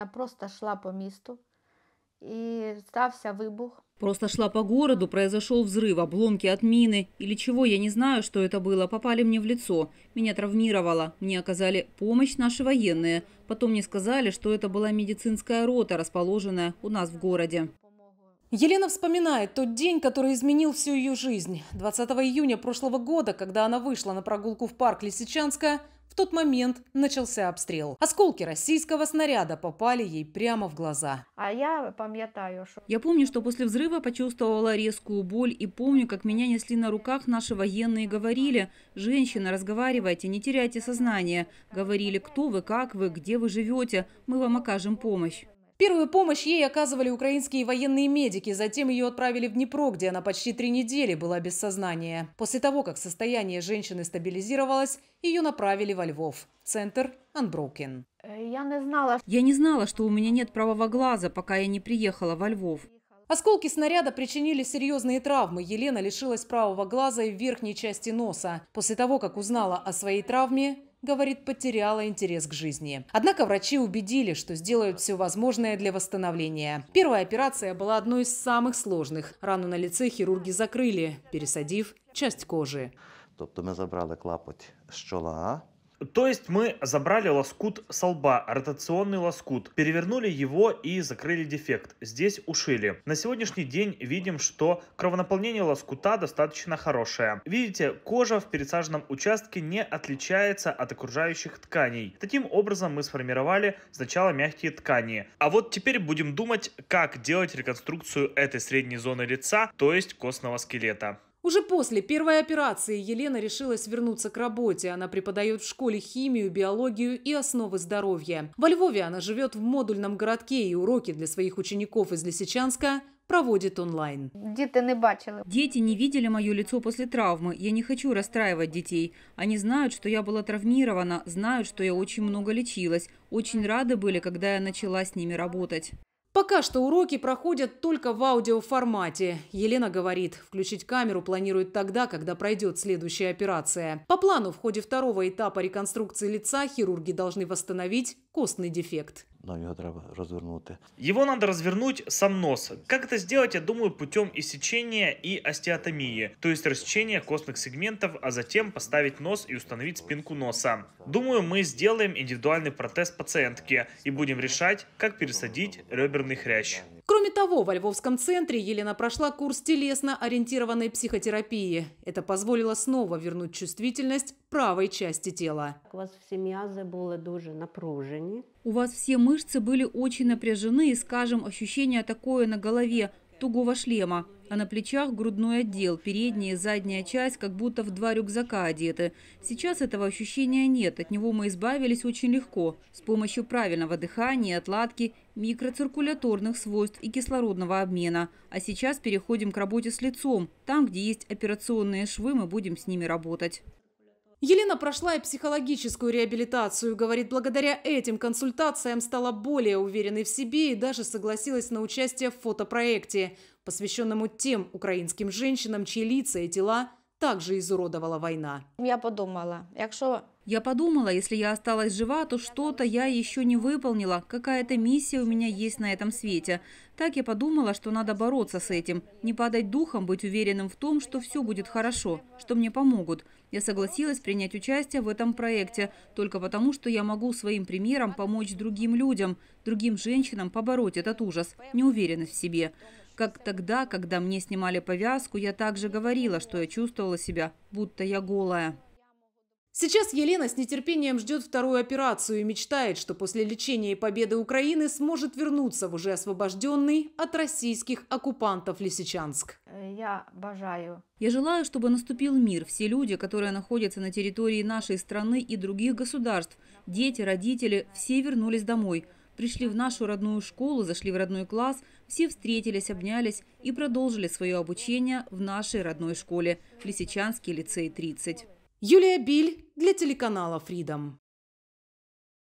Я просто шла по месту и стався выбух. Просто шла по городу, произошел взрыв, обломки от мины или чего, я не знаю, что это было, попали мне в лицо. Меня травмировало, мне оказали помощь наши военные. Потом мне сказали, что это была медицинская рота, расположенная у нас в городе. Елена вспоминает тот день, который изменил всю ее жизнь. 20 июня прошлого года, когда она вышла на прогулку в парк Лисичанская – в тот момент начался обстріл. Осколки российского снаряда попали ей прямо в глаза. А я пам'ятаю, що... Я помню, что после взрыва почувствовала резкую боль и помню, как меня несли на руках наши военные говорили, женщина, разговаривайте, не теряйте сознание. Говорили, кто вы, как вы, где вы живете, мы вам окажем помощь. Первую помощь ей оказывали украинские военные медики, затем ее отправили в Днепро, где она почти три недели была без сознания. После того, как состояние женщины стабилизировалось, ее направили во Львов. Центр Unbroken. Э, я не знала, я не знала, что у меня нет правого глаза, пока я не приехала во Львов. Осколки снаряда причинили серьезные травмы. Елена лишилась правого глаза и верхней части носа. После того, как узнала о своей травме, говорит, потеряла интерес к жизни. Однако врачи убедили, что сделают все возможное для восстановления. Первая операция была одной из самых сложных. Рану на лице хирурги закрыли, пересадив часть кожи. То есть мы забрали клапоть с чола, а, то есть мы забрали лоскут с лба, ротационный лоскут, перевернули его и закрыли дефект. Здесь ушили. На сегодняшний день видим, что кровонаполнение лоскута достаточно хорошее. Видите, кожа в пересаженном участке не отличается от окружающих тканей. Таким образом мы сформировали сначала мягкие ткани. А вот теперь будем думать, как делать реконструкцию этой средней зоны лица, то есть костного скелета. Уже после первой операции Елена решилась вернуться к работе. Она преподает в школе химию, биологию и основы здоровья. Во Львове она живет в модульном городке и уроки для своих учеников из Лисичанска проводит онлайн. Дети не бачили. Дети не видели мое лицо после травмы. Я не хочу расстраивать детей. Они знают, что я была травмирована, знают, что я очень много лечилась. Очень рады были, когда я начала с ними работать. Пока что уроки проходят только в аудиоформате. Елена говорит, включить камеру планирует тогда, когда пройдет следующая операция. По плану в ходе второго этапа реконструкции лица хирурги должны восстановить костный дефект. Нам его треба развернуть. Его надо развернуть сам нос. Как это сделать, я думаю, путем иссечения и остеотомии, то есть рассечения костных сегментов, а затем поставить нос и установить спинку носа. Думаю, мы сделаем индивидуальный протез пациентки и будем решать, как пересадить реберный хрящ. Кроме того, во Львовском центре Елена прошла курс телесно-ориентированной психотерапии. Это позволило снова вернуть чувствительность правой части тела. У вас все мязы были дуже напружені. У вас все мышцы Мышцы были очень напряжены и, скажем, ощущение такое на голове тугого шлема, а на плечах грудной отдел, передняя и задняя часть как будто в два рюкзака одеты. Сейчас этого ощущения нет, от него мы избавились очень легко, с помощью правильного дыхания, отладки, микроциркуляторных свойств и кислородного обмена. А сейчас переходим к работе с лицом, там, где есть операционные швы, мы будем с ними работать. Елена прошла и психологическую реабилитацию. Говорит, благодаря этим консультациям стала более уверенной в себе и даже согласилась на участие в фотопроекте, посвященному тем украинским женщинам, чьи лица и тела – также изуродовала война. Я подумала, якщо... Я подумала, если я осталась жива, то что-то я еще не выполнила, какая-то миссия у меня есть на этом свете. Так я подумала, что надо бороться с этим, не падать духом, быть уверенным в том, что все будет хорошо, что мне помогут. Я согласилась принять участие в этом проекте, только потому, что я могу своим примером помочь другим людям, другим женщинам побороть этот ужас, неуверенность в себе. Как тогда, когда мне снимали повязку, я также говорила, что я чувствовала себя, будто я голая. Сейчас Елена с нетерпением ждет вторую операцию и мечтает, что после лечения и победы Украины сможет вернуться в уже освобожденный от российских оккупантов Лисичанск. Я обожаю. Я желаю, чтобы наступил мир. Все люди, которые находятся на территории нашей страны и других государств, дети, родители, все вернулись домой. Пришли в нашу родную школу, зашли в родной класс – все встретились, обнялись и продолжили свое обучение в нашей родной школе – Лисичанский лицей 30. Юлия Биль для телеканала Фридом.